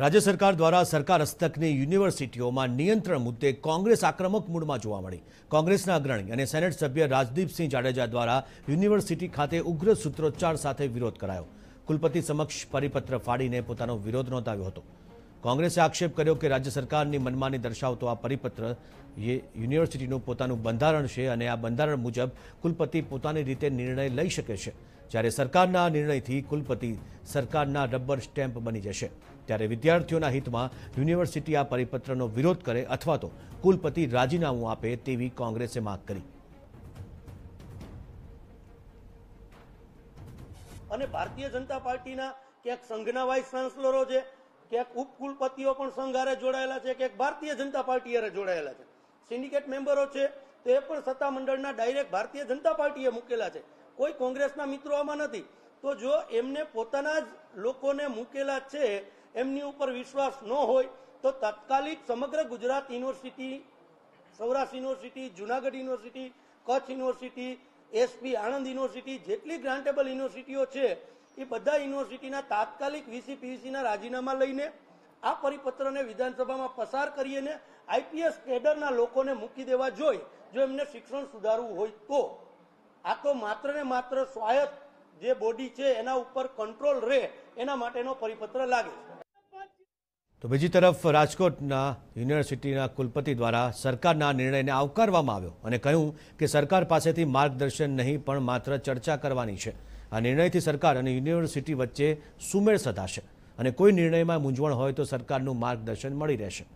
રાજ્ય સરકાર દ્વારા સરકાર હસ્તકની યુનિવર્સિટીઓમાં નિયંત્રણ મુદ્દે કોંગ્રેસ આક્રમક મૂડમાં જોવા મળી કોંગ્રેસના અગ્રણી અને સેનેટ સભ્ય રાજદીપસિંહ જાડેજા દ્વારા યુનિવર્સિટી ખાતે ઉગ્ર સૂત્રોચ્ચાર સાથે વિરોધ કરાયો કુલપતિ સમક્ષ પરિપત્ર ફાડીને પોતાનો વિરોધ નોંધાવ્યો હતો કોંગ્રેસે આક્ષેપ કર્યો કે રાજ્ય સરકારની મનમાની દર્શાવતો આ પરિપત્ર એ યુનિવર્સિટીનું પોતાનું બંધારણ છે અને આ બંધારણ મુજબ કુલપતિ પોતાની રીતે નિર્ણય લઈ શકે છે જ્યારે સરકારના નિર્ણયથી કુલપતિ સરકારના રબર સ્ટેમ્પ બની જશે ત્યારે વિદ્યાર્થીઓના હિતમાં યુનિવર્સિટી આ પરિપત્રનો વિરોધ કરે અથવા તો કુલપતિ રાજીનામું આપે તેવી કોંગ્રેસે માંગ કરી અને ભારતીય જનતા પાર્ટીના ક્યાંક સંઘના વાઇસ ચાન્સલરો છે ક્યાંક ઉપકુલપતિઓ પણ સંઘ જોડાયેલા છે ક્યાંક ભારતીય જનતા પાર્ટી જોડાયેલા છે સિન્ડિકેટ મેમ્બરો છે તો એ પણ સત્તામંડળના ડાયરેક્ટ ભારતીય જનતા પાર્ટીએ મૂકેલા છે કોઈ કોંગ્રેસના મિત્રો આમાં નથી તો જો એમને પોતાના જ લોકોને મૂકેલા છે એમની ઉપર વિશ્વાસ ન હોય તો તાત્કાલિક સમગ્ર Gujarat university Saurashtra university Junagadh university Kutch university SP Anand university જેટલી ગ્રાન્ટેબલ યુનિવર્સિટીઓ છે એ બધા યુનિવર્સિટીના તાત્કાલિક વીસી પીવીસીના રાજીનામા લઈને આ પરિપત્રને વિધાનસભામાં પસાર કરીને આઈપીએસ કેડરના લોકોને મૂકી દેવા જોઈ જો એમને શિક્ષણ સુધારવું હોય તો આ તો માત્ર ને માત્ર સ્વાયત્ત જે બોડી છે એના ઉપર કંટ્રોલ રહે એના માટેનો પરિપત્ર લાગે છે તો બીજી તરફ રાજકોટના યુનિવર્સિટીના કુલપતિ દ્વારા સરકારના નિર્ણયને આવકારવામાં આવ્યો અને કહ્યું કે સરકાર પાસેથી માર્ગદર્શન નહીં પણ માત્ર ચર્ચા કરવાની છે આ નિર્ણયથી સરકાર અને યુનિવર્સિટી વચ્ચે સુમેળ સધાશે અને કોઈ નિર્ણયમાં મૂંઝવણ હોય તો સરકારનું માર્ગદર્શન મળી રહેશે